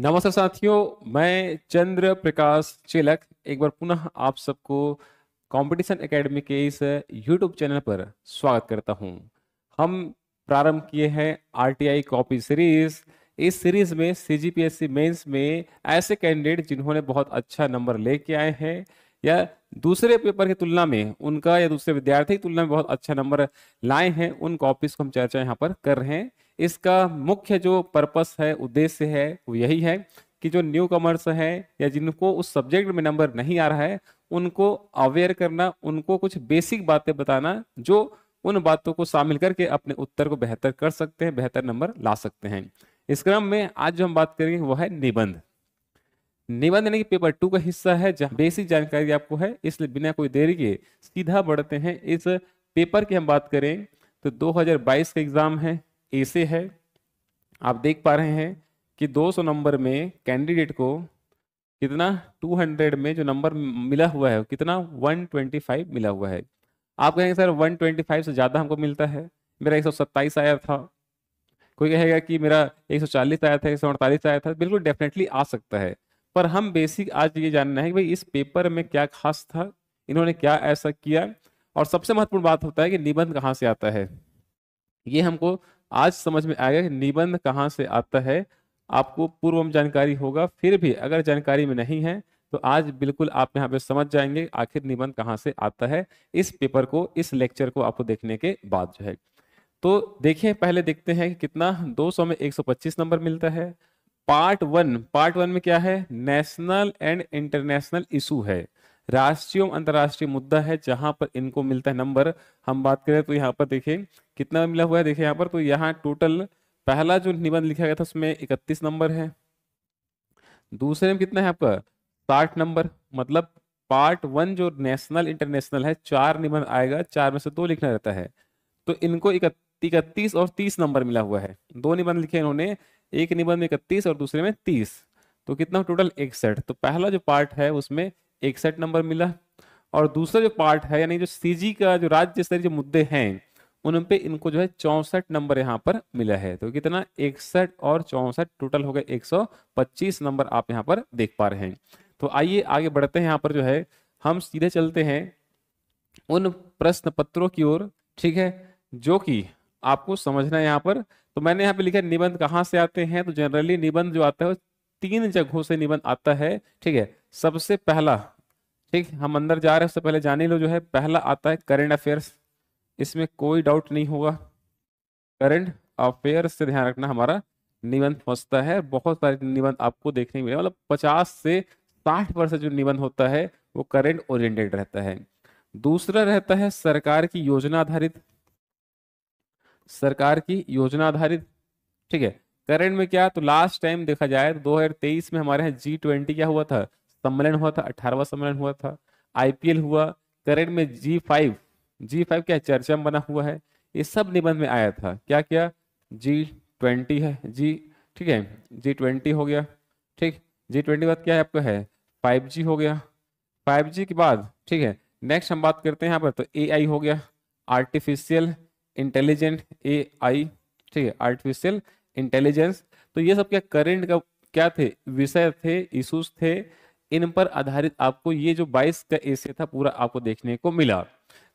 नमस्कार साथियों मैं चंद्र प्रकाश चिलक एक बार पुनः आप सबको कंपटीशन एकेडमी के इस यूट्यूब चैनल पर स्वागत करता हूं हम प्रारंभ किए हैं आरटीआई कॉपी सीरीज इस सीरीज में सीजीपीएससी मेंस में ऐसे कैंडिडेट जिन्होंने बहुत अच्छा नंबर लेके आए हैं या दूसरे पेपर की तुलना में उनका या दूसरे विद्यार्थी की तुलना में बहुत अच्छा नंबर लाए हैं उन कॉपीज को हम चर्चा यहाँ पर कर रहे हैं इसका मुख्य जो पर्पस है उद्देश्य है वो यही है कि जो न्यू कमर्स है या जिनको उस सब्जेक्ट में नंबर नहीं आ रहा है उनको अवेयर करना उनको कुछ बेसिक बातें बताना जो उन बातों को शामिल करके अपने उत्तर को बेहतर कर सकते हैं बेहतर नंबर ला सकते हैं इस क्रम में आज जो हम बात करेंगे वो है निबंध निबंध यानी कि पेपर टू का हिस्सा है जहाँ बेसिक जानकारी आपको है इसलिए बिना कोई देरी के सीधा बढ़ते हैं इस पेपर की हम बात करें तो 2022 का एग्जाम है ए से है आप देख पा रहे हैं कि 200 नंबर में कैंडिडेट को कितना 200 में जो नंबर मिला हुआ है कितना 125 मिला हुआ है आप कहेंगे सर 125 से ज़्यादा हमको मिलता है मेरा एक आया था कोई कहेगा कि मेरा 140 आया था एक आया था बिल्कुल डेफिनेटली आ सकता है पर हम बेसिक आज ये जानना है कि भाई इस पेपर में क्या खास था इन्होंने क्या ऐसा किया और सबसे महत्वपूर्ण बात होता है कि निबंध कहाँ से आता है ये हमको आज समझ में आएगा कि निबंध कहाँ से आता है आपको पूर्व में जानकारी होगा फिर भी अगर जानकारी में नहीं है तो आज बिल्कुल आप यहाँ पे समझ जाएंगे आखिर निबंध कहाँ से आता है इस पेपर को इस लेक्चर को आपको देखने के बाद जो है तो देखिए पहले देखते हैं कि कितना 200 में 125 नंबर मिलता है पार्ट वन पार्ट वन में क्या है नेशनल एंड इंटरनेशनल इशू है राष्ट्रीय एवं अंतर्राष्ट्रीय मुद्दा है जहां पर इनको मिलता है नंबर हम बात करें तो यहाँ पर देखें कितना मिला हुआ है देखें यहाँ पर तो यहाँ टोटल पहला जो निबंध लिखा गया था उसमें इकतीस नंबर है दूसरे में कितना है आपका साठ नंबर मतलब पार्ट वन जो नेशनल इंटरनेशनल है चार निबंध आएगा चार में से दो लिखना रहता है तो इनको इकतीस और तीस नंबर मिला हुआ है दो निबंध लिखे इन्होंने एक निबंध में इकतीस और दूसरे में तीस तो कितना टोटल इकसठ तो पहला जो पार्ट है उसमें इकसठ नंबर मिला और दूसरा जो पार्ट है यानी जो सीजी का जो राज्य स्तरीय जो मुद्दे हैं उन पे इनको जो है चौंसठ नंबर यहाँ पर मिला है तो कितना इकसठ और चौंसठ टोटल हो गए एक नंबर आप यहाँ पर देख पा रहे हैं तो आइए आगे बढ़ते हैं यहाँ पर जो है हम सीधे चलते हैं उन प्रश्न पत्रों की ओर ठीक है जो कि आपको समझना है यहाँ पर तो मैंने यहाँ पे लिखा निबंध कहाँ से आते हैं तो जनरली निबंध जो आता है तीन जगहों से निबंध आता है ठीक है सबसे पहला ठीक हम अंदर जा रहे हैं उससे पहले जाने लो जो है पहला आता है करेंट अफेयर्स इसमें कोई डाउट नहीं होगा करंट अफेयर्स से ध्यान रखना हमारा निबंध पहुंचता है बहुत सारे निबंध आपको देखने मिले मतलब पचास से साठ परसेंट जो निबंध होता है वो करंट ओरिएंटेड रहता है दूसरा रहता है सरकार की योजना आधारित सरकार की योजना आधारित ठीक है करंट में क्या तो लास्ट टाइम देखा जाए तो 2023 में हमारे यहाँ जी ट्वेंटी क्या हुआ था सम्मेलन हुआ था अठारहवा सम्मेलन हुआ था आईपीएल हुआ करंट में जी फाइव जी फाइव क्या चर्चा में बना हुआ है ये सब निबंध में आया था क्या क्या जी ट्वेंटी है जी ठीक है जी ट्वेंटी हो गया ठीक जी ट्वेंटी बाद क्या है आपका है फाइव जी हो गया फाइव जी के बाद ठीक है नेक्स्ट हम बात करते हैं यहाँ पर तो ए आई हो गया आर्टिफिशियल इंटेलिजेंट ए आई ठीक है आर्टिफिशियल इंटेलिजेंस तो ये सब क्या करेंट का क्या थे विषय थे इशूज थे इन पर आधारित आपको ये जो 22 का एसे था पूरा आपको देखने को मिला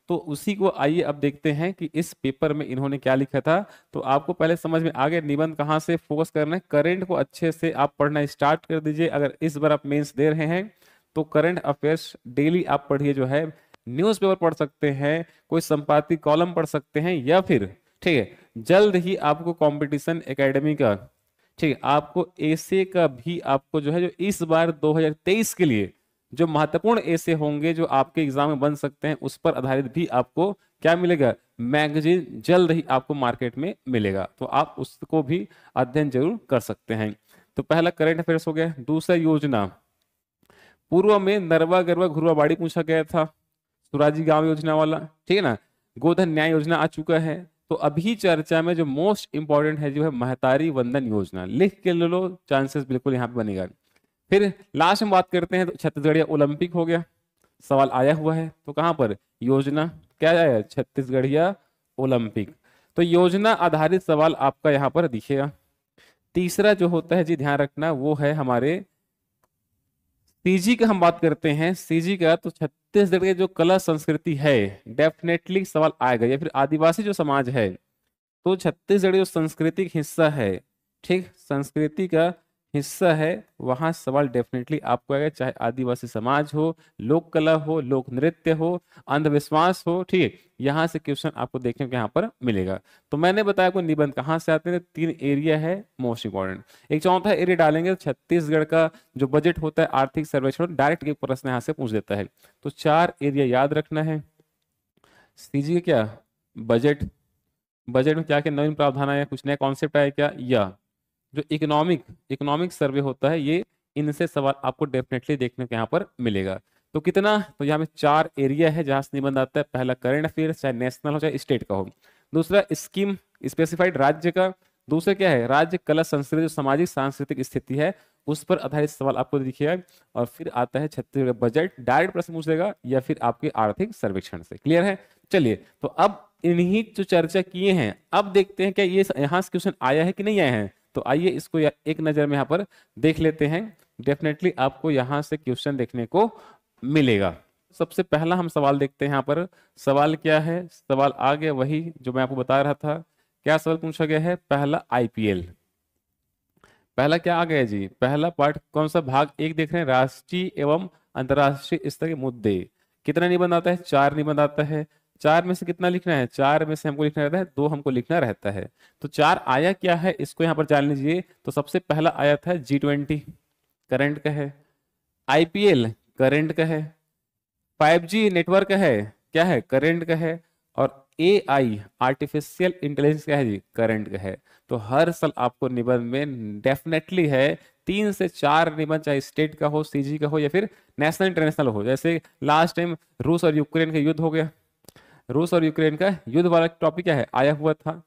तो उसी को आइए अब देखते हैं कि इस पेपर में इन्होंने क्या लिखा था तो आपको पहले समझ में आ गया निबंध कहाँ से फोकस करना है करेंट को अच्छे से आप पढ़ना स्टार्ट कर दीजिए अगर इस बार आप मेंस दे रहे हैं तो करंट अफेयर्स डेली आप पढ़िए जो है न्यूज़पेपर पढ़ सकते हैं कोई संपादित कॉलम पढ़ सकते हैं या फिर ठीक है जल्द ही आपको कंपटीशन एकेडमी का ठीक है आपको ऐसे का भी आपको जो है जो इस बार 2023 के लिए जो महत्वपूर्ण ऐसे होंगे जो आपके एग्जाम में बन सकते हैं उस पर आधारित भी आपको क्या मिलेगा मैगजीन जल्द ही आपको मार्केट में मिलेगा तो आप उसको भी अध्ययन जरूर कर सकते हैं तो पहला करंट अफेयर्स हो गया दूसरा योजना पूर्व में नरवा गरवा घुरवा बाड़ी पूछा गया था सुराजी गांव योजना वाला ठीक है ना गोधन न्याय योजना आ चुका है तो अभी चर्चा में जो मोस्ट इंपॉर्टेंट है जो है महतारी वंदन योजना लिख के ले लो चांसेस बिल्कुल यहाँ पे बनेगा फिर लास्ट में बात करते हैं तो छत्तीसगढ़ ओलंपिक हो गया सवाल आया हुआ है तो कहाँ पर योजना क्या आया छत्तीसगढ़िया ओलंपिक तो योजना आधारित सवाल आपका यहाँ पर दिखेगा तीसरा जो होता है जी ध्यान रखना वो है हमारे सीजी का हम बात करते हैं सीजी का तो छत्तीसगढ़ के जो कला संस्कृति है डेफिनेटली सवाल आएगा या फिर आदिवासी जो समाज है तो छत्तीसगढ़ जो संस्कृतिक हिस्सा है ठीक संस्कृति का हिस्सा है वहाँ सवाल डेफिनेटली आपको आएगा चाहे आदिवासी समाज हो लोक कला हो लोक नृत्य हो अंधविश्वास हो ठीक है यहाँ से क्वेश्चन आपको देखने को यहाँ पर मिलेगा तो मैंने बताया कोई निबंध कहाँ से आते हैं तो तीन एरिया है मोस्ट इंपॉर्टेंट एक चौथा एरिया डालेंगे छत्तीसगढ़ का जो बजट होता है आर्थिक सर्वेक्षण डायरेक्ट एक प्रश्न यहाँ से पूछ देता है तो चार एरिया याद रखना है सीजिए क्या बजट बजट में क्या क्या नवीन प्रावधान आया कुछ नया कॉन्सेप्ट आया क्या या जो इकोनॉमिक इकोनॉमिक सर्वे होता है ये इनसे सवाल आपको डेफिनेटली देखने को यहाँ पर मिलेगा तो कितना तो यहाँ में चार एरिया है जहाँ से निबंध आता है पहला करंट अफेयर चाहे नेशनल हो चाहे स्टेट का हो दूसरा स्कीम स्पेसिफाइड राज्य का दूसरा क्या है राज्य कला संस्कृति जो सामाजिक सांस्कृतिक स्थिति है उस पर आधारित सवाल आपको दिखेगा और फिर आता है छत्तीसगढ़ बजट डायरेक्ट प्रश्न पूछेगा या फिर आपके आर्थिक सर्वेक्षण से क्लियर है चलिए तो अब इन्हीं जो चर्चा किए हैं अब देखते हैं क्या ये यहाँ से क्वेश्चन आया है कि नहीं आया है तो आइए इसको एक नज़र में यहाँ पर देख लेते हैं डेफिनेटली आपको यहाँ से क्वेश्चन देखने को मिलेगा सबसे पहला हम सवाल देखते हैं यहाँ पर सवाल क्या है सवाल आ गया वही जो मैं आपको बता रहा था क्या सवाल पूछा गया है पहला आईपीएल पहला क्या आ गया जी पहला पार्ट कौन सा भाग एक देख रहे हैं राष्ट्रीय एवं अंतर्राष्ट्रीय स्तर के मुद्दे कितना निबंध आता है चार निबंध आता है चार में से कितना लिखना है चार में से हमको लिखना रहता है दो हमको लिखना रहता है तो चार आया क्या है इसको यहाँ पर जान लीजिए तो सबसे पहला आया था जी ट्वेंटी करेंट का है आईपीएल करेंट का है फाइव जी नेटवर्क का है क्या है करेंट का है और ए आई आर्टिफिशियल इंटेलिजेंस क्या है जी करेंट का है तो हर साल आपको निबंध में डेफिनेटली है तीन से चार निबंध चाहे स्टेट का हो सीजी का हो या फिर नेशनल इंटरनेशनल हो जैसे लास्ट टाइम रूस और यूक्रेन का युद्ध हो गया रूस और यूक्रेन का युद्ध वाला टॉपिक क्या है आया हुआ था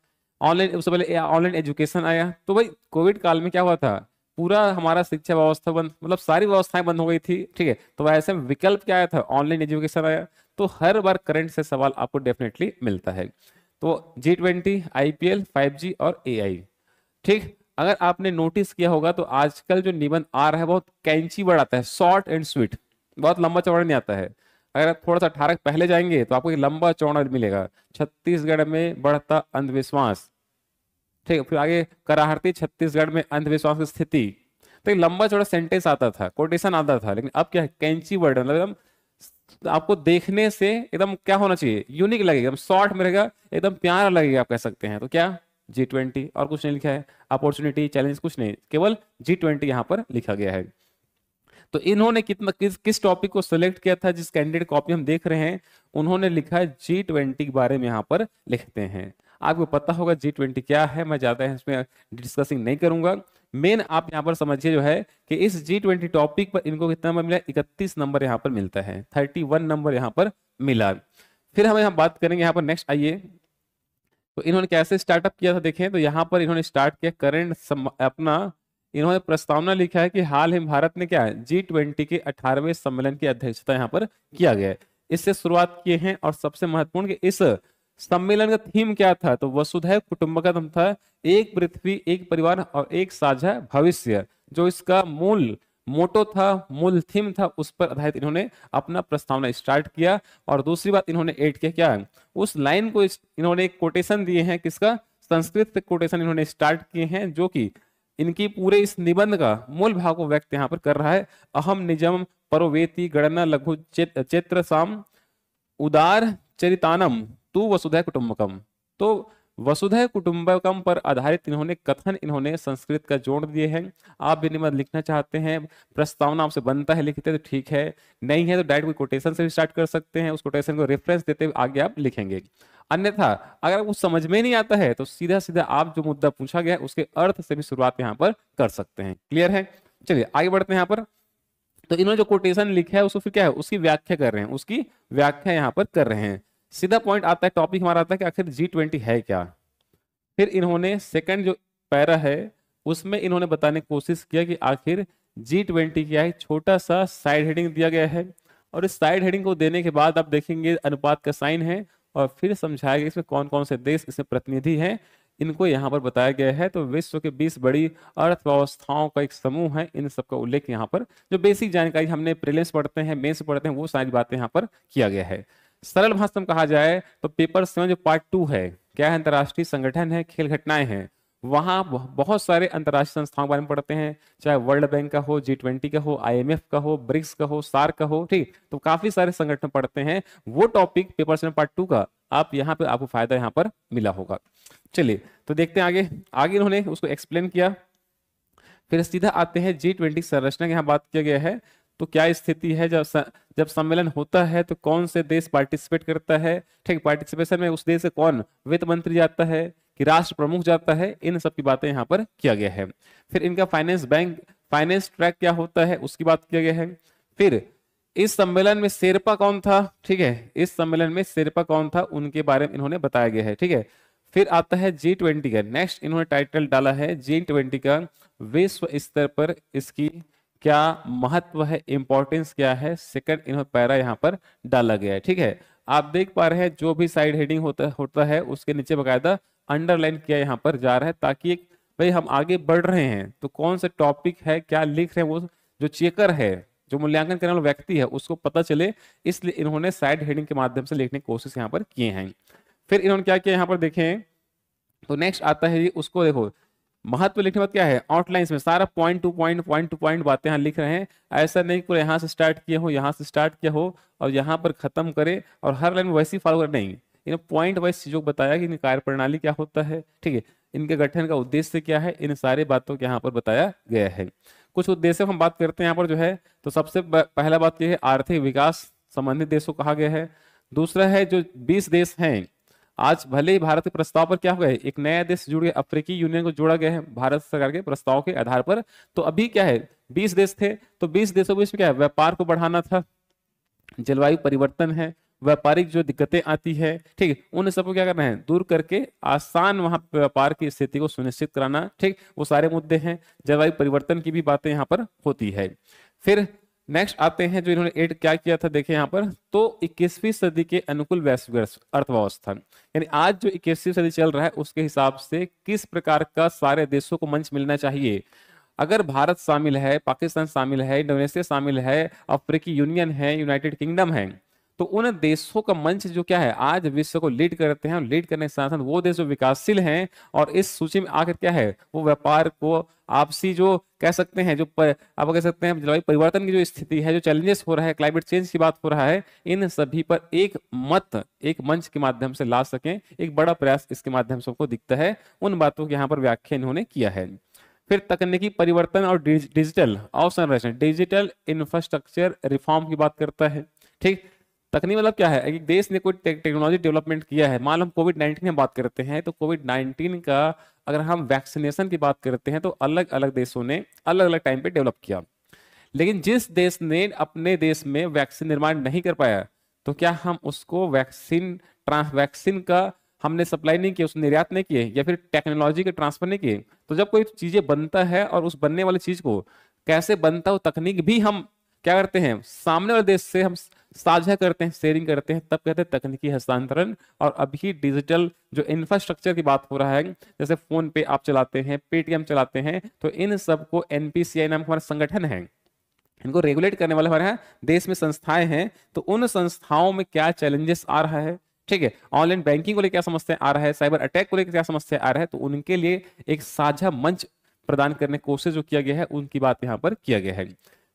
ऑनलाइन उससे पहले ऑनलाइन एजुकेशन आया तो भाई कोविड काल में क्या हुआ था पूरा हमारा शिक्षा व्यवस्था बंद मतलब सारी व्यवस्थाएं बंद हो गई थी ठीक है तो ऐसे में विकल्प क्या आया था ऑनलाइन एजुकेशन आया तो हर बार करंट से सवाल आपको डेफिनेटली मिलता है तो जी twenty I P L five G और ए आई ठीक अगर आपने नोटिस किया होगा तो आजकल जो निबंध आ रहा है बहुत कैंची वर्ड आता है शॉर्ट एंड स्वीट बहुत लंबा चौड़ा नहीं आता है अगर आप थोड़ा सा अठारह पहले जाएंगे तो आपको एक लंबा चौड़ा मिलेगा छत्तीसगढ़ में बढ़ता अंधविश्वास ठीक है फिर आगे कराहती छत्तीसगढ़ में अंधविश्वास की स्थिति तो एक लंबा चौड़ा सेंटेंस आता था कोटेशन आता था लेकिन अब क्या है कैंची वर्ड मतलब एकदम आपको देखने से एकदम क्या होना चाहिए यूनिक लगेगा एकदम शॉर्ट में रहेगा एकदम प्यारा लगेगा आप कह सकते हैं तो क्या जी ट्वेंटी और कुछ नहीं लिखा है अपॉर्चुनिटी चैलेंज कुछ नहीं केवल जी ट्वेंटी यहाँ पर लिखा गया है तो इन्होंने कितना किस किस टॉपिक को सिलेक्ट किया था जिस कैंडिडेट कॉपी हम देख रहे हैं उन्होंने लिखा है जी ट्वेंटी के बारे में यहाँ पर लिखते हैं आपको पता होगा जी ट्वेंटी क्या है मैं ज्यादा इसमें डिस्कसिंग नहीं करूंगा मेन आप यहाँ पर समझिए जो है कि इस जी ट्वेंटी टॉपिक पर इनको कितना नंबर मिला इकतीस नंबर यहाँ पर मिलता है थर्टी वन नंबर यहाँ पर मिला फिर हम यहाँ बात करेंगे यहाँ पर नेक्स्ट आइए तो इन्होंने कैसे स्टार्टअप किया था देखें तो यहाँ पर इन्होंने स्टार्ट किया करंट अपना इन्होंने प्रस्तावना लिखा है कि हाल ही भारत ने क्या है जी ट्वेंटी के अठारहवें सम्मेलन की अध्यक्षता यहाँ पर किया गया है इससे शुरुआत किए हैं और सबसे महत्वपूर्ण कि इस सम्मेलन का थीम क्या था तो वसुधैव कुटुम्बकम था एक पृथ्वी एक परिवार और एक साझा भविष्य जो इसका मूल मोटो था मूल थीम था उस पर आधारित इन्होंने अपना प्रस्तावना स्टार्ट किया और दूसरी बात इन्होंने एड किया क्या उस लाइन को इन्होंने एक कोटेशन दिए हैं किसका संस्कृत कोटेशन इन्होंने स्टार्ट किए हैं जो कि इनकी पूरे इस निबंध का मूल भाव को व्यक्त यहाँ पर कर रहा है अहम निजम परोवेति गणना लघु चेत्र साम उदार चरितानम तू वसुधै कुटुम्बकम तो वसुधै कुटुम्बकम पर आधारित इन्होंने कथन इन्होंने संस्कृत का जोड़ दिए हैं आप भी निबंध लिखना चाहते हैं प्रस्तावना आपसे बनता है लिखते तो ठीक है नहीं है तो डायरेक्ट कोटेशन से भी स्टार्ट कर सकते हैं उस कोटेशन को रेफरेंस देते आगे आप लिखेंगे अन्यथा अगर आपको समझ में नहीं आता है तो सीधा सीधा आप जो मुद्दा पूछा गया उसके अर्थ से भी शुरुआत यहाँ पर कर सकते हैं क्लियर है चलिए आगे बढ़ते हैं यहाँ पर तो इन्होंने जो कोटेशन लिखा है उसको फिर क्या है उसकी व्याख्या कर रहे हैं उसकी व्याख्या यहाँ पर कर रहे हैं सीधा पॉइंट आता है टॉपिक हमारा आता है कि आखिर जी ट्वेंटी है क्या फिर इन्होंने सेकंड जो पैरा है उसमें इन्होंने बताने की कोशिश किया कि आखिर जी ट्वेंटी क्या है छोटा सा साइड हेडिंग दिया गया है और इस साइड हेडिंग को देने के बाद आप देखेंगे अनुपात का साइन है और फिर समझाया गया इसमें कौन कौन से देश इसमें प्रतिनिधि हैं इनको यहाँ पर बताया गया है तो विश्व के 20 बड़ी अर्थव्यवस्थाओं का एक समूह है इन सबका उल्लेख यहाँ पर जो बेसिक जानकारी हमने प्रिलिम्स पढ़ते हैं मेन्स पढ़ते हैं वो सारी बातें यहाँ पर किया गया है सरल भाषा में कहा जाए तो पेपर सेवन जो पार्ट टू है क्या है अंतर्राष्ट्रीय संगठन है खेल घटनाएं हैं वहाँ बहुत सारे अंतर्राष्ट्रीय संस्थाओं के बारे में पढ़ते हैं चाहे वर्ल्ड बैंक का हो जी ट्वेंटी का हो एफ का हो ब्रिक्स का हो सार का हो ठीक तो काफी सारे संगठन पढ़ते हैं वो topic paper seven part two का आप यहाँ पे आपको फायदा यहाँ पर मिला होगा चलिए तो देखते हैं आगे आगे इन्होंने उसको एक्सप्लेन किया फिर सीधा आते हैं जी ट्वेंटी संरचना यहाँ बात किया गया है तो क्या स्थिति है जब जब सम्मेलन होता है तो कौन से देश पार्टिसिपेट करता है ठीक पार्टिसिपेशन में उस देश से कौन वित्त मंत्री जाता है कि राष्ट्र प्रमुख जाता है इन सब की बातें यहाँ पर किया गया है फिर इनका फाइनेंस बैंक फाइनेंस ट्रैक क्या होता है उसकी बात किया गया है फिर इस सम्मेलन में शेरपा कौन था ठीक है इस सम्मेलन में शेरपा कौन था उनके बारे में इन्होंने बताया गया है ठीक है फिर आता है जी ट्वेंटी का नेक्स्ट इन्होंने टाइटल डाला है जी ट्वेंटी का विश्व स्तर पर इसकी क्या महत्व है इंपॉर्टेंस क्या है सेकंड इन्होंने पैरा यहाँ पर डाला गया है ठीक है आप देख पा रहे हैं जो भी साइड हेडिंग होता होता है उसके नीचे बाकायदा अंडरलाइन किया यहाँ पर जा रहा है ताकि एक भाई हम आगे बढ़ रहे हैं तो कौन सा टॉपिक है क्या लिख रहे हैं वो जो चेकर है जो मूल्यांकन करने वाला व्यक्ति है उसको पता चले इसलिए इन्होंने साइड हेडिंग के माध्यम से लिखने की कोशिश यहाँ पर किए हैं फिर इन्होंने क्या किया यहाँ पर देखें तो नेक्स्ट आता है उसको देखो महत्व लिखने बात क्या है आउटलाइंस में सारा point to point point to point बातें यहाँ लिख रहे हैं ऐसा नहीं पूरा यहाँ से स्टार्ट किया हो यहाँ से स्टार्ट किया हो और यहाँ पर खत्म करे और हर लाइन में वैसी फॉलो कर नहीं इन्हें पॉइंट वाइज चीजों को बताया कि कार्य प्रणाली क्या होता है ठीक है इनके गठन का उद्देश्य क्या है इन सारे बातों के यहाँ पर बताया गया है कुछ उद्देश्य हम बात करते हैं यहाँ पर जो है तो सबसे पहला बात यह है आर्थिक विकास संबंधित को कहा गया है दूसरा है जो 20 देश हैं आज भले ही भारत के प्रस्ताव पर क्या हो है एक नया देश जुड़ गया अफ्रीकी यूनियन को जोड़ा गया है भारत सरकार के प्रस्ताव के आधार पर तो अभी क्या है बीस देश थे तो बीस देशों के बीच में क्या है व्यापार को बढ़ाना था जलवायु परिवर्तन है व्यापारिक जो दिक्कतें आती है ठीक है उन सबको क्या करना है दूर करके आसान वहां पर व्यापार की स्थिति को सुनिश्चित कराना ठीक वो सारे मुद्दे हैं जलवायु परिवर्तन की भी बातें यहाँ पर होती है फिर नेक्स्ट आते हैं जो इन्होंने एड क्या किया था देखे यहाँ पर तो 21वीं सदी के अनुकूल वैश्विक अर्थव्यवस्था यानी आज जो 21वीं सदी चल रहा है उसके हिसाब से किस प्रकार का सारे देशों को मंच मिलना चाहिए अगर भारत शामिल है पाकिस्तान शामिल है इंडोनेशिया शामिल है अफ्रीकी यूनियन है यूनाइटेड किंगडम है तो उन देशों का मंच जो क्या है आज विश्व को लीड करते हैं और लीड करने के साथ साथ वो देश जो विकासशील हैं और इस सूची में आकर क्या है वो व्यापार को आपसी जो कह सकते हैं जो पर, आप कह सकते हैं जलवायु परिवर्तन की जो स्थिति है जो चैलेंजेस हो रहा है क्लाइमेट चेंज की बात हो रहा है इन सभी पर एक मत एक मंच के माध्यम से ला सकें एक बड़ा प्रयास इसके माध्यम से आपको दिखता है उन बातों की यहाँ पर व्याख्या इन्होंने किया है फिर तकनीकी परिवर्तन और डिजिटल अवसंरचना डिजिटल इंफ्रास्ट्रक्चर रिफॉर्म की बात करता है ठीक तकनीक मतलब क्या है एक देश ने कोई टेक्नोलॉजी डेवलपमेंट किया है मान लो हम कोविड नाइन्टीन में बात करते हैं तो कोविड नाइन्टीन का अगर हम वैक्सीनेशन की बात करते हैं तो अलग अलग देशों ने अलग अलग टाइम पे डेवलप किया लेकिन जिस देश ने अपने देश में वैक्सीन निर्माण नहीं कर पाया तो क्या हम उसको वैक्सीन ट्रांस वैक्सीन का हमने सप्लाई नहीं किया उस निर्यात नहीं किए या फिर टेक्नोलॉजी के ट्रांसफर नहीं किए तो जब कोई चीज़ें बनता है और उस बनने वाली चीज़ को कैसे बनता हो तकनीक भी हम क्या करते हैं सामने वाले देश से हम साझा करते हैं शेयरिंग करते हैं तब कहते हैं तकनीकी हस्तांतरण और अभी डिजिटल जो इंफ्रास्ट्रक्चर की बात हो रहा है जैसे फोन पे आप चलाते हैं पेटीएम चलाते हैं तो इन सब को एनपीसीआई नाम हमारा संगठन है इनको रेगुलेट करने वाले हमारे देश में संस्थाएं हैं तो उन संस्थाओं में क्या चैलेंजेस आ रहा है ठीक है ऑनलाइन बैंकिंग को लेकर क्या समस्या आ रहा है साइबर अटैक को लेकर क्या समस्या आ रहा है तो उनके लिए एक साझा मंच प्रदान करने कोशिश जो किया गया है उनकी बात यहाँ पर किया गया है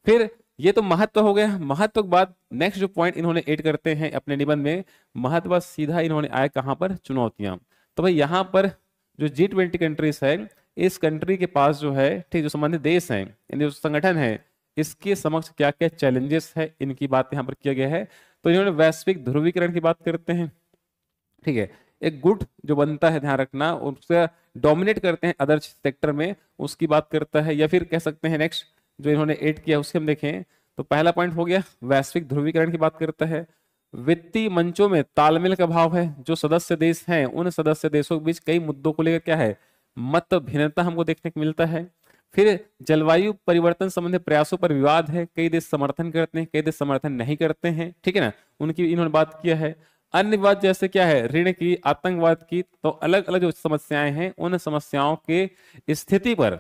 फिर ये तो महत्व हो गया महत्व के बाद नेक्स्ट जो पॉइंट इन्होंने एड करते हैं अपने निबंध में महत्व सीधा इन्होंने आया कहाँ पर चुनौतियां तो भाई यहाँ पर जो जी ट्वेंटी कंट्रीज है इस कंट्री के पास जो है ठीक जो संबंधित देश है यानी जो संगठन है इसके समक्ष क्या क्या चैलेंजेस है इनकी बात यहाँ पर किया गया है तो इन्होंने वैश्विक ध्रुवीकरण की बात करते हैं ठीक है एक गुट जो बनता है ध्यान रखना उसका डोमिनेट करते हैं अदर सेक्टर में उसकी बात करता है या फिर कह सकते हैं नेक्स्ट जो इन्होंने एड किया उसके हम देखें तो पहला पॉइंट हो गया वैश्विक ध्रुवीकरण की बात करता है वित्तीय मंचों में तालमेल का भाव है जो सदस्य देश हैं उन सदस्य देशों के बीच कई मुद्दों को लेकर क्या है मत भिन्नता हमको देखने को मिलता है फिर जलवायु परिवर्तन संबंधी प्रयासों पर विवाद है कई देश समर्थन करते हैं कई देश समर्थन नहीं करते हैं ठीक है ना उनकी इन्होंने बात किया है अन्य विवाद जैसे क्या है ऋण की आतंकवाद की तो अलग अलग जो समस्याएं हैं उन समस्याओं के स्थिति पर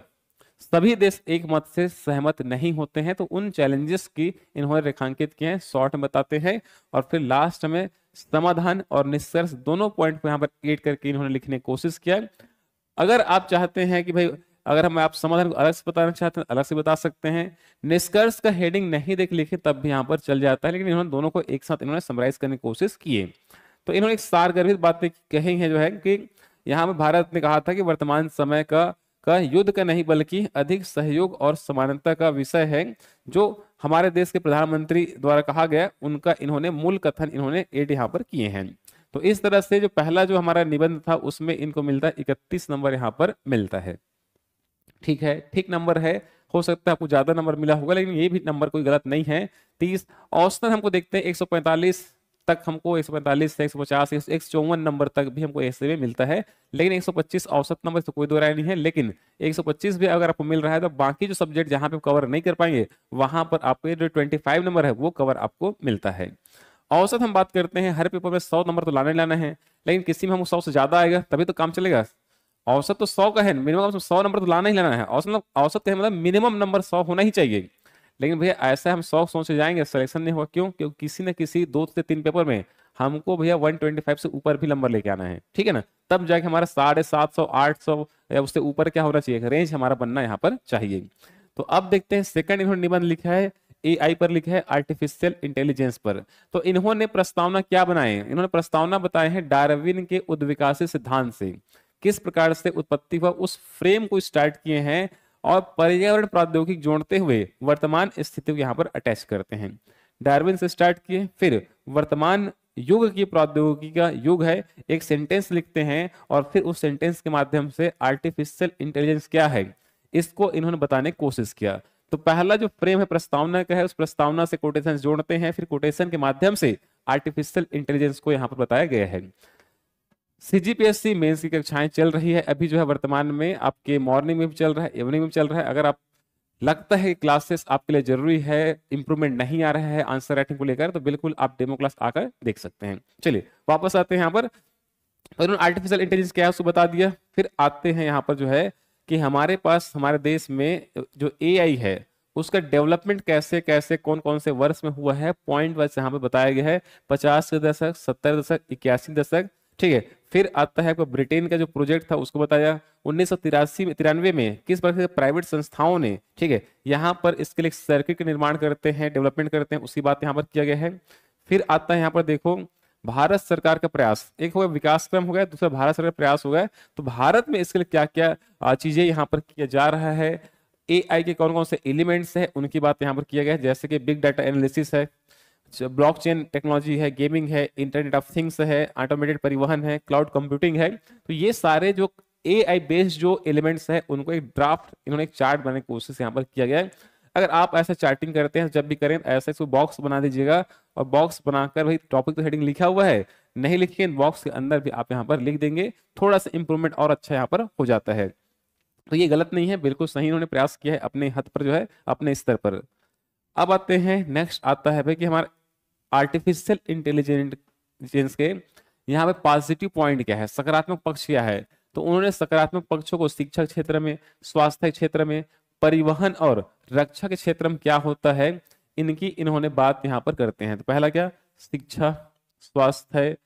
सभी देश एक मत से सहमत नहीं होते हैं तो उन चैलेंजेस की इन्होंने रेखांकित किए हैं शॉर्ट में बताते हैं और फिर लास्ट में समाधान और निष्कर्ष दोनों पॉइंट को यहाँ पर एड करके इन्होंने लिखने की कोशिश किया अगर आप चाहते हैं कि भाई अगर हम आप समाधान को अलग से बताना चाहते हैं अलग से बता सकते हैं निष्कर्ष का हेडिंग नहीं देख लिखे तब भी यहाँ पर चल जाता है लेकिन इन्होंने दोनों को एक साथ इन्होंने समराइज करने की कोशिश किए तो इन्होंने एक सार गर्भित बातें कही है जो है कि यहाँ पर भारत ने कहा था कि वर्तमान समय का का युद्ध का नहीं बल्कि अधिक सहयोग और समानता का विषय है जो हमारे देश के प्रधानमंत्री द्वारा कहा गया उनका इन्होंने मूल कथन इन्होंने एड यहाँ पर किए हैं तो इस तरह से जो पहला जो हमारा निबंध था उसमें इनको मिलता है इकतीस नंबर यहाँ पर मिलता है ठीक है ठीक नंबर है हो सकता है आपको ज्यादा नंबर मिला होगा लेकिन ये भी नंबर कोई गलत नहीं है तीस औसतन हमको देखते हैं एक तक हमको एक सौ पैंतालीस से एक सौ पचास एक सौ चौवन नंबर तक भी हमको ऐसे में मिलता है लेकिन एक सौ पच्चीस औसत नंबर तो कोई दो राय नहीं है लेकिन एक सौ पच्चीस भी अगर आपको मिल रहा है तो बाकी जो सब्जेक्ट जहाँ पे कवर नहीं कर पाएंगे वहां पर आपके जो ट्वेंटी फाइव नंबर है वो कवर आपको मिलता है औसत हम बात करते हैं हर पेपर में सौ नंबर तो लाने लाना है लेकिन किसी में हम सौ से ज्यादा आएगा तभी तो काम चलेगा औसत तो सौ का है मिनिमम सौ नंबर तो लाना ही लाना है औसत मतलब, औसत मतलब मिनिमम नंबर सौ होना ही चाहिए लेकिन भैया ऐसा हम सौ सोच जाएंगे सिलेक्शन नहीं होगा क्यों क्योंकि किसी न किसी दो से तीन पेपर में हमको भैया 125 से ऊपर भी नंबर लेके आना है ठीक है ना तब जाके हमारा साढ़े सात सौ आठ सौ या उससे ऊपर क्या होना चाहिए रेंज हमारा बनना यहाँ पर चाहिए तो अब देखते हैं सेकंड इन्होंने निबंध लिखा है एआई पर लिखा है आर्टिफिशियल इंटेलिजेंस पर तो इन्होंने प्रस्तावना क्या बनाए इन्होंने प्रस्तावना बताए हैं डारविन के उद्विकासी सिद्धांत से किस प्रकार से उत्पत्ति हुआ उस फ्रेम को स्टार्ट किए हैं और पर्यावरण प्रौद्योगिक जोड़ते हुए वर्तमान स्थिति को यहाँ पर अटैच करते हैं डार्विन से स्टार्ट किए फिर वर्तमान युग की प्रौद्योगिकी का युग है एक सेंटेंस लिखते हैं और फिर उस सेंटेंस के माध्यम से आर्टिफिशियल इंटेलिजेंस क्या है इसको इन्होंने बताने की कोशिश किया तो पहला जो फ्रेम है प्रस्तावना का है उस प्रस्तावना से कोटेशन जोड़ते हैं फिर कोटेशन के माध्यम से आर्टिफिशियल इंटेलिजेंस को यहाँ पर बताया गया है सी मेंस की कक्षाएं चल रही है अभी जो है वर्तमान में आपके मॉर्निंग में भी चल रहा है इवनिंग में चल रहा है अगर आप लगता है कि क्लासेस आपके लिए जरूरी है इंप्रूवमेंट नहीं आ रहा है आंसर राइटिंग को लेकर तो बिल्कुल आप डेमो क्लास आकर देख सकते हैं चलिए वापस आते हैं यहाँ पर उन्होंने आर्टिफिशियल इंटेलिजेंस क्या है उसको बता दिया फिर आते हैं यहाँ पर जो है कि हमारे पास हमारे देश में जो ए है उसका डेवलपमेंट कैसे कैसे कौन कौन से वर्ष में हुआ है पॉइंट वाइज यहाँ पे बताया गया है पचास के दशक सत्तर दशक इक्यासी दशक ठीक है फिर आता है आपका ब्रिटेन का जो प्रोजेक्ट था उसको बताया उन्नीस में तिरानवे में किस प्रकार से प्राइवेट संस्थाओं ने ठीक है यहाँ पर इसके लिए सर्किट का निर्माण करते हैं डेवलपमेंट करते हैं उसकी बात यहाँ पर किया गया है फिर आता है यहाँ पर देखो भारत सरकार का प्रयास एक हो गया विकास क्रम हो गया दूसरा भारत सरकार प्रयास हो गया तो भारत में इसके लिए क्या क्या चीजें यहाँ पर किया जा रहा है ए के कौन कौन से एलिमेंट्स हैं उनकी बात यहाँ पर किया गया है जैसे कि बिग डाटा एनालिसिस है ब्लॉकचेन टेक्नोलॉजी है गेमिंग है इंटरनेट ऑफ थिंग्स है ऑटोमेटेड परिवहन है क्लाउड कंप्यूटिंग है तो ये सारे जो ए आई बेस्ड जो एलिमेंट्स हैं उनको एक ड्राफ्ट इन्होंने एक चार्ट बनाने की कोशिश यहाँ पर किया गया है अगर आप ऐसा चार्टिंग करते हैं जब भी करें ऐसा इसको बॉक्स बना दीजिएगा और बॉक्स बनाकर भाई टॉपिक तो हेडिंग लिखा हुआ है नहीं लिखिए बॉक्स के अंदर भी आप यहाँ पर लिख देंगे थोड़ा सा इंप्रूवमेंट और अच्छा यहाँ पर हो जाता है तो ये गलत नहीं है बिल्कुल सही इन्होंने प्रयास किया है अपने हद पर जो है अपने स्तर पर अब आते हैं नेक्स्ट आता है भाई कि हमारा आर्टिफिशियल इंटेलिजेंस के यहाँ पे पॉजिटिव पॉइंट क्या है सकारात्मक पक्ष क्या है तो उन्होंने सकारात्मक पक्षों को शिक्षा क्षेत्र में स्वास्थ्य क्षेत्र में परिवहन और रक्षा के क्षेत्र में क्या होता है इनकी इन्होंने बात यहाँ पर करते हैं तो पहला क्या शिक्षा स्वास्थ्य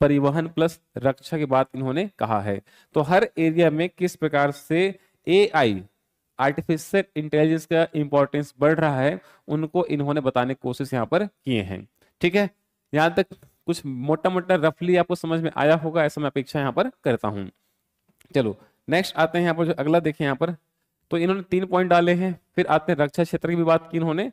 परिवहन प्लस रक्षा की बात इन्होंने कहा है तो हर एरिया में किस प्रकार से एआई आर्टिफिशियल इंटेलिजेंस का इंपॉर्टेंस बढ़ रहा है उनको इन्होंने बताने की कोशिश यहाँ पर किए हैं ठीक है यहाँ तक कुछ मोटा मोटा रफली आपको समझ में आया होगा ऐसा मैं अपेक्षा यहाँ पर करता हूँ चलो नेक्स्ट आते हैं यहाँ पर जो अगला देखें यहाँ पर तो इन्होंने तीन पॉइंट डाले हैं फिर आते हैं रक्षा क्षेत्र की भी बात की इन्होंने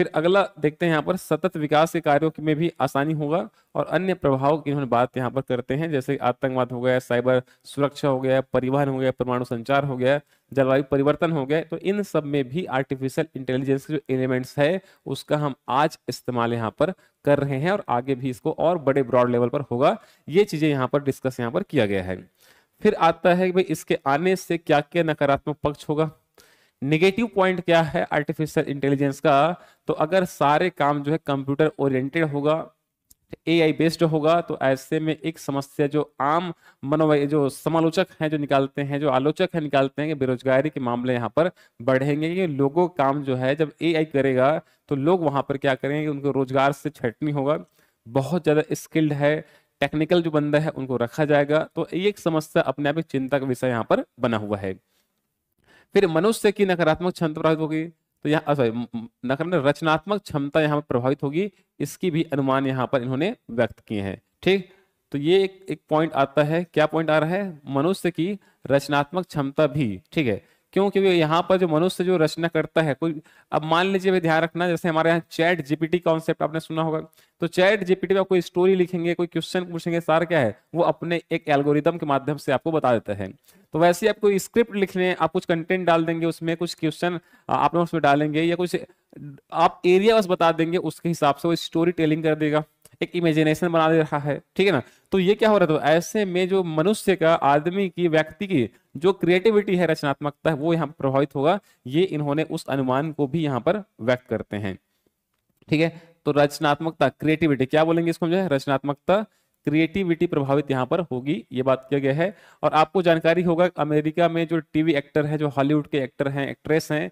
फिर अगला देखते हैं यहाँ पर सतत विकास के कार्यों में भी आसानी होगा और अन्य प्रभाव की इन्होंने बात यहाँ पर करते हैं जैसे आतंकवाद हो गया साइबर सुरक्षा हो गया परिवहन हो गया परमाणु संचार हो गया जलवायु परिवर्तन हो गया तो इन सब में भी आर्टिफिशियल इंटेलिजेंस के जो एलिमेंट्स है उसका हम आज इस्तेमाल यहाँ पर कर रहे हैं और आगे भी इसको और बड़े ब्रॉड लेवल पर होगा ये चीजें यहाँ पर डिस्कस यहाँ पर किया गया है फिर आता है कि भाई इसके आने से क्या क्या नकारात्मक पक्ष होगा नेगेटिव पॉइंट क्या है आर्टिफिशियल इंटेलिजेंस का तो अगर सारे काम जो है कंप्यूटर ओरिएंटेड होगा ए आई बेस्ड होगा तो ऐसे में एक समस्या जो आम मनोवै जो समालोचक हैं जो निकालते हैं जो आलोचक हैं निकालते हैं कि बेरोजगारी के मामले यहाँ पर बढ़ेंगे कि लोगों काम जो है जब ए आई करेगा तो लोग वहाँ पर क्या करेंगे उनको रोजगार से छटनी होगा बहुत ज़्यादा स्किल्ड है टेक्निकल जो बंदा है उनको रखा जाएगा तो ये एक समस्या अपने आप एक चिंता का विषय यहाँ पर बना हुआ है फिर मनुष्य की नकारात्मक क्षमता प्रभावित होगी तो यहाँ सॉरी नकारात्मक रचनात्मक क्षमता यहाँ पर प्रभावित होगी इसकी भी अनुमान यहाँ पर इन्होंने व्यक्त किए हैं ठीक तो ये एक एक पॉइंट आता है क्या पॉइंट आ रहा है मनुष्य की रचनात्मक क्षमता भी ठीक है क्यों क्योंकि यहाँ पर जो मनुष्य जो रचना करता है कोई अब मान लीजिए ध्यान रखना जैसे हमारे यहाँ चैट जीपीटी कॉन्सेप्ट आपने सुना होगा तो चैट जीपीटी में कोई स्टोरी लिखेंगे कोई क्वेश्चन पूछेंगे सार क्या है वो अपने एक एल्गोरिदम के माध्यम से आपको बता देता है तो वैसे ही आप कोई स्क्रिप्ट लिख आप कुछ कंटेंट डाल देंगे उसमें कुछ क्वेश्चन आप उसमें डालेंगे या कुछ आप एरिया बस बता देंगे उसके हिसाब से वो स्टोरी टेलिंग कर देगा एक इमेजिनेशन बना दे रहा है ठीक है ना तो ये क्या हो रहा था तो ऐसे में जो मनुष्य का आदमी की व्यक्ति की जो क्रिएटिविटी है रचनात्मकता है वो यहाँ प्रभावित होगा ये इन्होंने उस अनुमान को भी यहाँ पर व्यक्त करते हैं ठीक है तो रचनात्मकता क्रिएटिविटी क्या बोलेंगे इसको मुझे रचनात्मकता क्रिएटिविटी प्रभावित यहाँ पर होगी ये बात किया गया है और आपको जानकारी होगा अमेरिका में जो टीवी एक्टर है जो हॉलीवुड के एक्टर हैं एक्ट्रेस हैं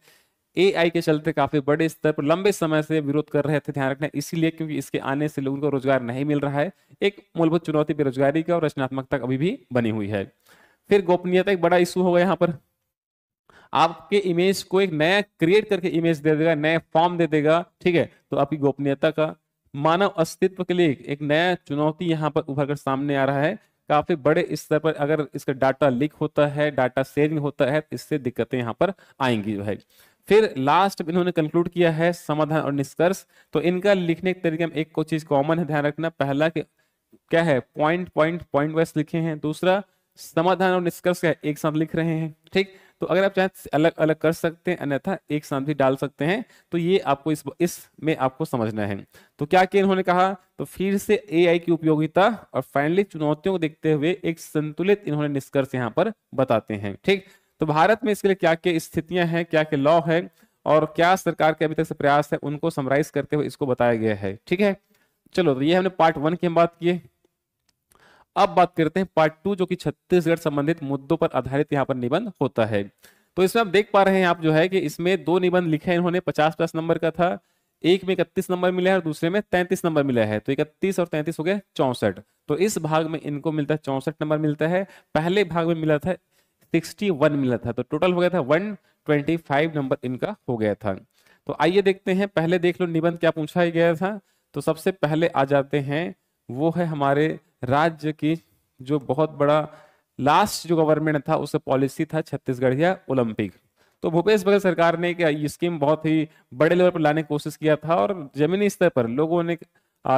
एआई के चलते काफी बड़े स्तर पर लंबे समय से विरोध कर रहे थे ध्यान रखना इसीलिए क्योंकि इसके आने से लोगों को रोजगार नहीं मिल रहा है एक मूलभूत चुनौती बेरोजगारी का और रचनात्मकता अभी भी बनी हुई है फिर गोपनीयता एक बड़ा इशू होगा यहाँ पर आपके इमेज को एक नया क्रिएट करके इमेज दे देगा नया फॉर्म दे देगा ठीक है तो आपकी गोपनीयता का मानव अस्तित्व के लिए एक नया चुनौती यहाँ पर उभर कर सामने आ रहा है काफी बड़े स्तर पर अगर इसका डाटा लीक होता है डाटा शेयरिंग होता है तो इससे दिक्कतें यहाँ पर आएंगी जो है फिर लास्ट इन्होंने कंक्लूड किया है समाधान और निष्कर्ष तो इनका लिखने के तरीके में एक को चीज कॉमन है ध्यान रखना पहला कि क्या है पॉइंट पॉइंट पॉइंट वाइज लिखे हैं दूसरा समाधान और निष्कर्ष क्या है एक साथ लिख रहे हैं ठीक तो अगर आप चाहें तो अलग अलग कर सकते हैं अन्यथा एक साथ भी डाल सकते हैं तो ये आपको इस इस में आपको समझना है तो क्या किया इन्होंने कहा तो फिर से एआई की उपयोगिता और फाइनली चुनौतियों को देखते हुए एक संतुलित इन्होंने निष्कर्ष यहाँ पर बताते हैं ठीक तो भारत में इसके लिए क्या क्या स्थितियां हैं क्या क्या लॉ है और क्या सरकार के अभी तक से प्रयास है उनको समराइज करते हुए इसको बताया गया है ठीक है चलो तो ये हमने पार्ट वन की हम बात किए अब बात करते हैं पार्ट टू जो कि छत्तीसगढ़ संबंधित मुद्दों पर आधारित यहाँ पर निबंध होता है तो इसमें आप देख पा रहे हैं आप जो है कि इसमें दो निबंध लिखे हैं इन्होंने पचास पचास नंबर का था एक में इकतीस नंबर मिला है और दूसरे में तैंतीस नंबर मिला है तो इकतीस और तैंतीस हो गया चौसठ तो इस भाग में इनको मिलता है चौसठ नंबर मिलता है पहले भाग में मिला था 61 मिला था तो टोटल हो गया था 125 नंबर इनका हो गया था तो आइए देखते हैं पहले देख लो निबंध क्या पूछा गया था तो सबसे पहले आ जाते हैं वो है हमारे राज्य की जो बहुत बड़ा लास्ट जो गवर्नमेंट था उसका पॉलिसी था छत्तीसगढ़ या ओलंपिक तो भूपेश बघेल सरकार ने ये स्कीम बहुत ही बड़े लेवल पर लाने की कोशिश किया था और जमीनी स्तर पर लोगों ने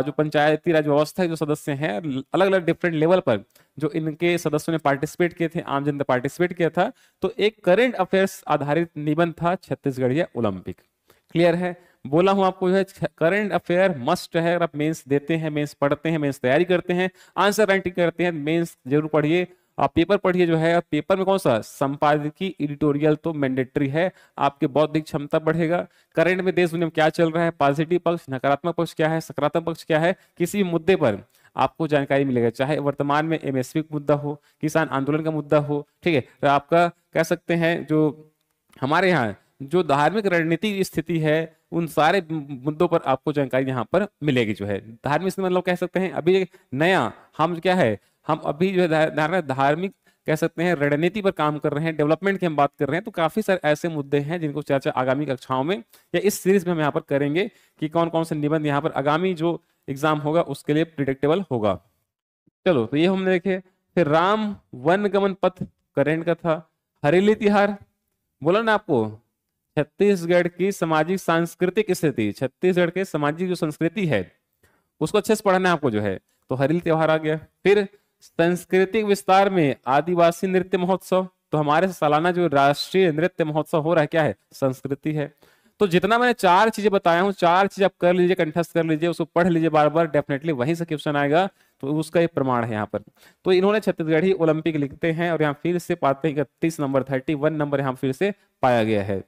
जो पंचायती राज व्यवस्था के जो सदस्य हैं अलग अलग डिफरेंट लेवल पर जो इनके सदस्यों ने पार्टिसिपेट किए थे आम जनता पार्टिसिपेट किया था तो एक करेंट अफेयर्स आधारित निबंध था छत्तीसगढ़ ओलंपिक क्लियर है बोला हूं आपको जो है करंट अफेयर मस्ट है अगर आप मेंस देते हैं मेंस पढ़ते हैं मेंस तैयारी करते हैं आंसर राइटिंग करते हैं मेंस जरूर पढ़िए आप पेपर पढ़िए जो है पेपर में कौन सा संपादकीय एडिटोरियल तो मैंडेटरी है आपके बौद्धिक क्षमता बढ़ेगा करंट में देश दुनिया में क्या चल रहा है पॉजिटिव पक्ष नकारात्मक पक्ष क्या है सकारात्मक पक्ष क्या है किसी मुद्दे पर आपको जानकारी मिलेगा चाहे वर्तमान में एमएसपी का मुद्दा हो किसान आंदोलन का मुद्दा हो ठीक है तो आपका कह सकते हैं जो हमारे यहाँ जो धार्मिक रणनीति स्थिति है उन सारे मुद्दों पर आपको जानकारी यहाँ पर मिलेगी जो है धार्मिक मतलब कह सकते हैं अभी नया हम क्या है हम अभी जो है धार्मिक कह सकते हैं रणनीति पर काम कर रहे हैं डेवलपमेंट की हम बात कर रहे हैं तो काफी सारे ऐसे मुद्दे हैं जिनको चर्चा आगामी कक्षाओं में या इस सीरीज में हम यहाँ पर करेंगे कि कौन कौन से निबंध यहाँ पर आगामी जो एग्जाम होगा उसके लिए प्रिडिक्टेबल होगा चलो तो ये हमने देखे फिर राम वन गमन पथ करेंट का था हरेली तिहार बोला ना आपको छत्तीसगढ़ की सामाजिक सांस्कृतिक स्थिति छत्तीसगढ़ के सामाजिक जो संस्कृति है उसको अच्छे से पढ़ना है आपको जो है तो हरेली त्योहार आ गया फिर सांस्कृतिक विस्तार में आदिवासी नृत्य महोत्सव तो हमारे सालाना जो राष्ट्रीय नृत्य महोत्सव हो रहा है क्या है संस्कृति है तो जितना मैंने चार चीजें बताया हूँ चार चीज आप कर लीजिए कंठस्थ कर लीजिए उसको पढ़ लीजिए बार बार डेफिनेटली वहीं से क्वेश्चन आएगा तो उसका एक प्रमाण है यहाँ पर तो इन्होंने छत्तीसगढ़ी ओलंपिक लिखते हैं और यहाँ फिर से पाते हैं इकतीस नंबर थर्टी वन नंबर यहाँ फिर से पाया गया है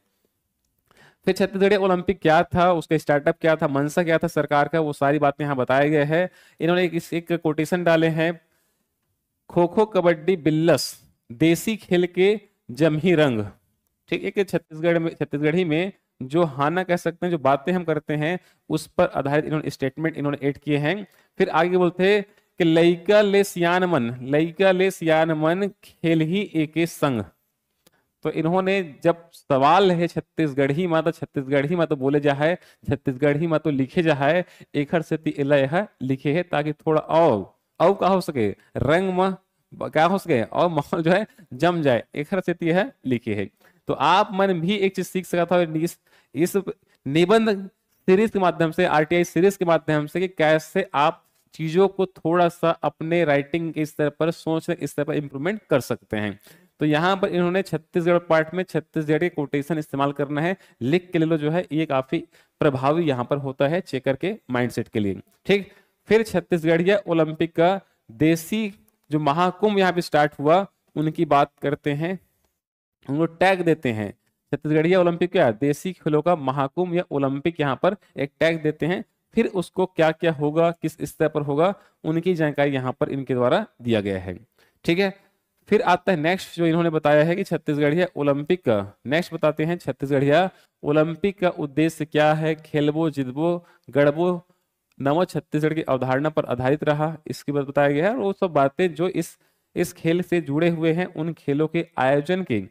फिर छत्तीसगढ़ ओलंपिक क्या था उसका स्टार्टअप क्या था मनसा क्या था सरकार का वो सारी बातें यहाँ बताया गया है इन्होंने एक, एक कोटेशन डाले हैं खो खो कबड्डी बिल्लस देसी खेल के जमही रंग ठीक है कि छत्तीसगढ़ में छत्तीसगढ़ी में जो हाना कह सकते हैं जो बातें हम करते हैं उस पर आधारित इन्होंने स्टेटमेंट इन्होंने एड किए हैं फिर आगे बोलते कि लईका ले सियान मन लईका ले सियान मन खेल ही एक संग तो इन्होंने जब सवाल है छत्तीसगढ़ ही माता तो छत्तीसगढ़ ही माता तो बोले जा है छत्तीसगढ़ ही तो लिखे जा है एक से लिखे है ताकि थोड़ा और और क्या हो सके रंग म क्या हो सके और माहौल जो है जम जाए एक हर से लिखी है तो आप मन भी एक चीज सीख सका था इस, इस निबंध सीरीज के माध्यम से आरटीआई सीरीज के माध्यम से कि कैसे आप चीजों को थोड़ा सा अपने राइटिंग के स्तर पर सोचने के स्तर पर इम्प्रूवमेंट कर सकते हैं तो यहाँ पर इन्होंने छत्तीसगढ़ पार्ट में छत्तीसगढ़ के कोटेशन इस्तेमाल करना है लिख के ले लो जो है ये काफी प्रभावी यहाँ पर होता है चेकर के माइंडसेट के लिए ठीक फिर छत्तीसगढ़ या ओलंपिक का देसी जो महाकुंभ यहाँ पे स्टार्ट हुआ उनकी बात करते हैं हम लोग टैग देते हैं छत्तीसगढ़िया ओलंपिक क्या देसी खेलों का महाकुंभ या ओलंपिक यहाँ पर एक टैग देते हैं फिर उसको क्या क्या होगा किस स्तर पर होगा उनकी जानकारी यहाँ पर इनके द्वारा दिया गया है ठीक है फिर आता है नेक्स्ट जो इन्होंने बताया है कि छत्तीसगढ़िया ओलंपिक का नेक्स्ट बताते हैं छत्तीसगढ़िया ओलंपिक का उद्देश्य क्या है खेलबो जितबो गढ़बो नवा छत्तीसगढ़ की अवधारणा पर आधारित रहा इसके बाद बताया गया है और वो सब बातें जो इस इस खेल से जुड़े हुए हैं उन खेलों के आयोजन के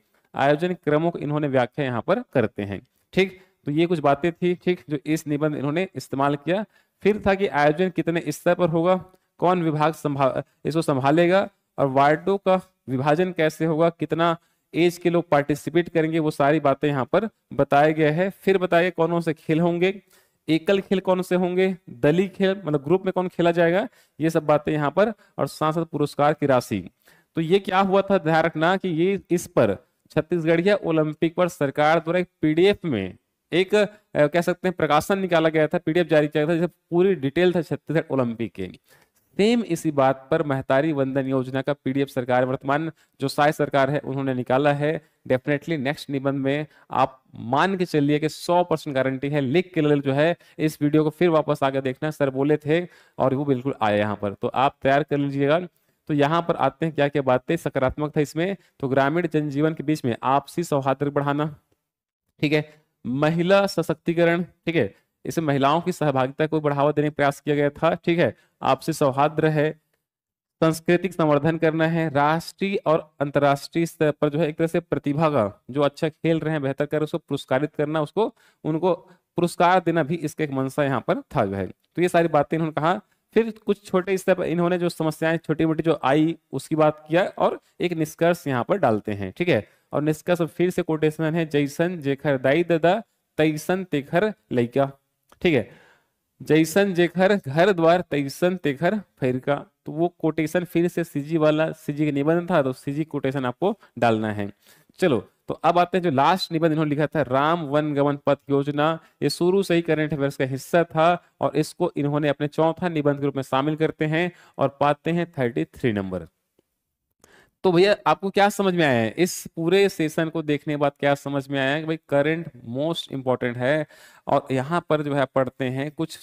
आयोजन क्रमों की इन्होंने व्याख्या यहाँ पर करते हैं ठीक तो ये कुछ बातें थी ठीक जो इस निबंध इन्होंने इस्तेमाल किया फिर था कि आयोजन कितने स्तर पर होगा कौन विभाग संभाल इसको संभालेगा और वार्डों का विभाजन कैसे होगा कितना एज के लोग पार्टिसिपेट करेंगे वो सारी बातें यहाँ पर बताया गया है फिर बताया कौन कौन से खेल होंगे एकल खेल कौन से होंगे दली खेल मतलब ग्रुप में कौन खेला जाएगा ये सब बातें यहाँ पर और साथ साथ पुरस्कार की राशि तो ये क्या हुआ था ध्यान रखना कि ये इस पर छत्तीसगढ़िया ओलंपिक पर सरकार द्वारा एक पीडीएफ में एक कह सकते हैं प्रकाशन निकाला गया था पीडीएफ जारी किया गया था जिसमें पूरी डिटेल था छत्तीसगढ़ ओलंपिक के सेम इसी बात पर महतारी वंदन योजना का पीडीएफ सरकार वर्तमान जो साय सरकार है उन्होंने निकाला है डेफिनेटली नेक्स्ट निबंध में आप मान के चलिए कि 100 परसेंट गारंटी है लिख के लिए जो है इस वीडियो को फिर वापस आगे देखना सर बोले थे और वो बिल्कुल आए यहाँ पर तो आप तैयार कर लीजिएगा तो यहाँ पर आते हैं क्या क्या बातें सकारात्मक था इसमें तो ग्रामीण जनजीवन के बीच में आपसी सौहार्द बढ़ाना ठीक है महिला सशक्तिकरण ठीक है इसे महिलाओं की सहभागिता को बढ़ावा देने का प्रयास किया गया था ठीक है आपसी सौहार्द है सांस्कृतिक संवर्धन करना है राष्ट्रीय और अंतर्राष्ट्रीय स्तर पर जो है एक तरह से प्रतिभा का जो अच्छा खेल रहे हैं बेहतर कर उसको पुरस्कारित करना उसको उनको पुरस्कार देना भी इसका एक मनसा यहाँ पर था जो है तो ये सारी बातें इन्होंने कहा फिर कुछ छोटे स्तर पर इन्होंने जो समस्याएं छोटी मोटी जो आई उसकी बात किया और एक निष्कर्ष यहाँ पर डालते हैं ठीक है और निष्कर्ष फिर से कोटेशन है जयसन जेखर दाई ददा तैसन तेखर लैका ठीक है जैसन जेखर घर द्वार तैसन तेखर का तो वो कोटेशन फिर से सीजी वाला सीजी का निबंध था तो सीजी कोटेशन आपको डालना है चलो तो अब आते हैं जो लास्ट निबंध इन्होंने लिखा था राम वन गमन पथ योजना ये शुरू से ही करंट अफेयर्स का हिस्सा था और इसको इन्होंने अपने चौथा निबंध के रूप में शामिल करते हैं और पाते हैं थर्टी थ्री नंबर तो भैया आपको क्या समझ में आया है इस पूरे सेशन को देखने के बाद क्या समझ में आया है कि भाई करंट मोस्ट इंपॉर्टेंट है और यहाँ पर जो है पढ़ते हैं कुछ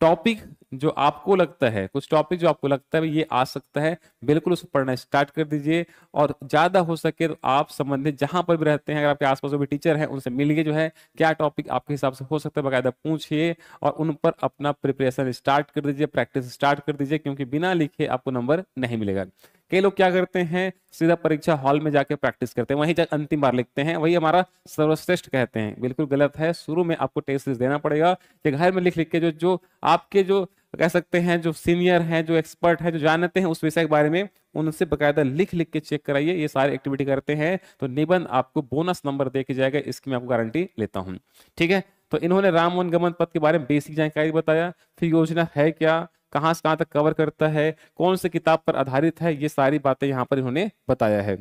टॉपिक जो आपको लगता है कुछ टॉपिक जो आपको लगता है ये आ सकता है बिल्कुल उसको पढ़ना स्टार्ट कर दीजिए और ज़्यादा हो सके तो आप संबंधित जहां पर भी रहते हैं अगर आपके आसपास जो भी टीचर हैं उनसे मिलिए जो है क्या टॉपिक आपके हिसाब से हो सकता है बाकायदा पूछिए और उन पर अपना प्रिपरेशन स्टार्ट कर दीजिए प्रैक्टिस स्टार्ट कर दीजिए क्योंकि बिना लिखे आपको नंबर नहीं मिलेगा कई लोग क्या करते हैं सीधा परीक्षा हॉल में जाके प्रैक्टिस करते हैं वहीं जाकर अंतिम बार लिखते हैं वही हमारा सर्वश्रेष्ठ कहते हैं बिल्कुल गलत है शुरू में आपको टेस्ट देना पड़ेगा कि घर में लिख लिख के जो जो आपके जो कह सकते हैं जो सीनियर हैं जो एक्सपर्ट हैं जो जानते हैं उस विषय के बारे में उनसे बकायदा लिख लिख के चेक कराइए ये सारे एक्टिविटी करते हैं तो निबंध आपको बोनस नंबर दे के जाएगा इसकी मैं आपको गारंटी लेता हूँ ठीक है तो इन्होंने राम गमन पथ के बारे में बेसिक जानकारी बताया फिर योजना है क्या कहाँ से कहाँ तक कवर करता है कौन से किताब पर आधारित है ये सारी बातें यहाँ पर इन्होंने बताया है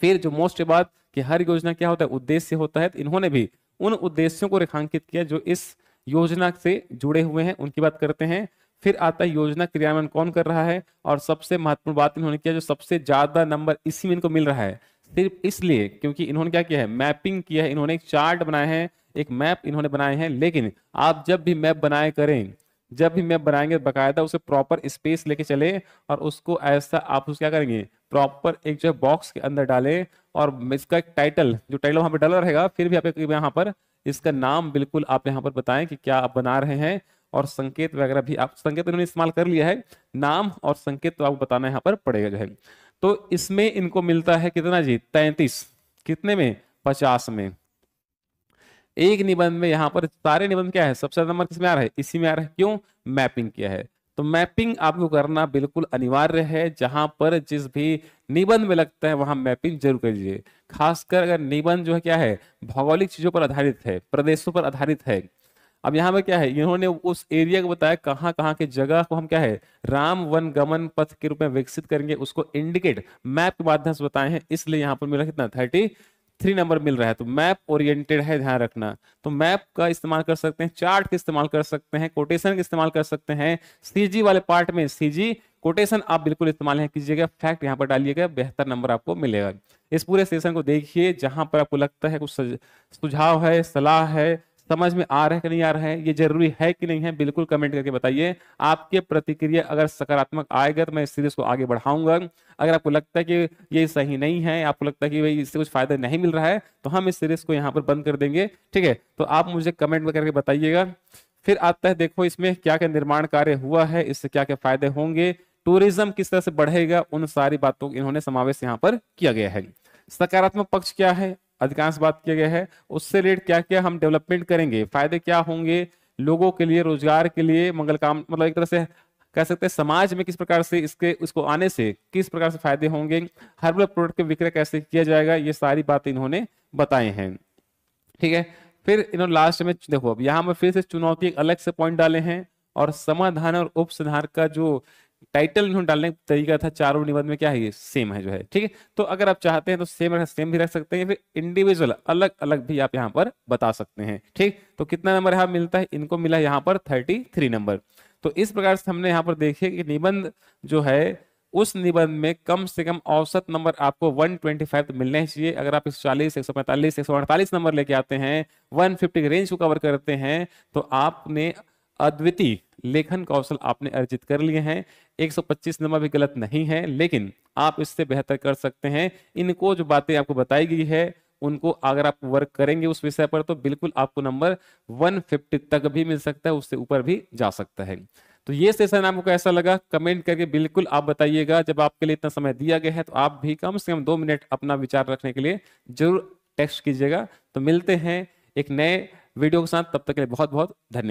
फिर जो मोस्ट बात कि हर योजना क्या होता है उद्देश्य होता है तो इन्होंने भी उन उद्देश्यों को रेखांकित किया जो इस योजना से जुड़े हुए हैं उनकी बात करते हैं फिर आता है योजना क्रियान्वयन कौन कर रहा है और सबसे महत्वपूर्ण बात इन्होंने किया जो सबसे ज्यादा नंबर इसी में इनको मिल रहा है सिर्फ इसलिए क्योंकि इन्होंने क्या किया है मैपिंग किया है इन्होंने एक चार्ट बनाया है एक मैप इन्होंने बनाए हैं लेकिन आप जब भी मैप बनाए करें जब भी मैप बनाएंगे बकायदा उसे प्रॉपर स्पेस लेके चले और उसको ऐसा आप उसको क्या करेंगे प्रॉपर एक जो है बॉक्स के अंदर डालें और इसका एक टाइटल जो टाइटल वहाँ पर डाला रहेगा फिर भी आप यहाँ पर इसका नाम बिल्कुल आप यहाँ पर बताएं कि क्या आप बना रहे हैं और संकेत वगैरह भी आप संकेत इन्होंने इस्तेमाल कर लिया है नाम और संकेत तो आपको बताना यहाँ पर पड़ेगा जो है तो इसमें इनको मिलता है कितना जी तैंतीस कितने में पचास में एक निबंध में यहाँ पर सारे निबंध क्या है सबसे ज्यादा नंबर किसमें आ रहा है इसी में आ रहा है क्यों मैपिंग क्या है तो मैपिंग आपको करना बिल्कुल अनिवार्य है जहां पर जिस भी निबंध में लगता है वहां मैपिंग जरूर करिए खासकर अगर निबंध जो है क्या है भौगोलिक चीजों पर आधारित है प्रदेशों पर आधारित है अब यहाँ पर क्या है इन्होंने उस एरिया को बताया कहाँ कहाँ के जगह को हम क्या है राम वन गमन पथ के रूप में विकसित करेंगे उसको इंडिकेट मैप के माध्यम से बताए हैं इसलिए यहाँ पर मिला कितना थर्टी थ्री नंबर मिल रहा है तो मैप ओरिएंटेड है ध्यान रखना तो मैप का इस्तेमाल कर सकते हैं चार्ट का इस्तेमाल कर सकते हैं कोटेशन का इस्तेमाल कर सकते हैं सीजी वाले पार्ट में सीजी कोटेशन आप बिल्कुल इस्तेमाल नहीं कीजिएगा फैक्ट यहाँ पर डालिएगा बेहतर नंबर आपको मिलेगा इस पूरे सेशन को देखिए जहां पर आपको लगता है कुछ सुझाव है सलाह है समझ में आ रहा है कि नहीं आ रहा है ये जरूरी है कि नहीं है बिल्कुल कमेंट करके बताइए आपके प्रतिक्रिया अगर सकारात्मक आएगा तो मैं इस सीरीज को आगे बढ़ाऊंगा अगर आपको लगता है कि ये सही नहीं है आपको लगता है कि भाई इससे कुछ फायदा नहीं मिल रहा है तो हम इस सीरीज को यहाँ पर बंद कर देंगे ठीक है तो आप मुझे कमेंट में करके बताइएगा फिर आता है देखो इसमें क्या क्या निर्माण कार्य हुआ है इससे क्या क्या फायदे होंगे टूरिज्म किस तरह से बढ़ेगा उन सारी बातों को इन्होंने समावेश यहाँ पर किया गया है सकारात्मक पक्ष क्या है अधिकांश बात किया गया है उससे रिलेटेड क्या क्या हम डेवलपमेंट करेंगे फायदे क्या होंगे लोगों के लिए रोजगार के लिए मंगल काम मतलब एक तरह से कह सकते हैं समाज में किस प्रकार से इसके उसको आने से किस प्रकार से फायदे होंगे हर्बल प्रोडक्ट के विक्रय कैसे किया जाएगा ये सारी बातें इन्होंने बताए हैं ठीक है फिर इन्होंने लास्ट में देखो अब यहाँ पर फिर से चुनौती अलग से पॉइंट डाले हैं और समाधान और उपसंहार का जो टाइटल इन्होंने डालने का तरीका था चारों निबंध में क्या है ये सेम है जो है ठीक है तो अगर आप चाहते हैं तो सेम रख सेम भी रख सकते हैं फिर इंडिविजुअल अलग अलग भी आप यहाँ पर बता सकते हैं ठीक तो कितना नंबर यहाँ मिलता है इनको मिला यहाँ पर थर्टी थ्री नंबर तो इस प्रकार से हमने यहाँ पर देखे कि निबंध जो है उस निबंध में कम से कम औसत नंबर आपको 125 तो मिलने चाहिए अगर आप 140, 145, 148 नंबर लेके आते हैं 150 के रेंज को कवर करते हैं तो आपने अद्वितीय लेखन कौशल आपने अर्जित कर लिए हैं 125 नंबर भी गलत नहीं है लेकिन आप इससे बेहतर कर सकते हैं इनको जो बातें आपको बताई गई है उनको अगर आप वर्क करेंगे उस विषय पर तो बिल्कुल आपको नंबर 150 तक भी मिल सकता है उससे ऊपर भी जा सकता है तो ये सेशन आपको कैसा लगा कमेंट करके बिल्कुल आप बताइएगा जब आपके लिए इतना समय दिया गया है तो आप भी कम से कम दो मिनट अपना विचार रखने के लिए जरूर टेक्स्ट कीजिएगा तो मिलते हैं एक नए वीडियो के साथ तब तक के लिए बहुत बहुत धन्यवाद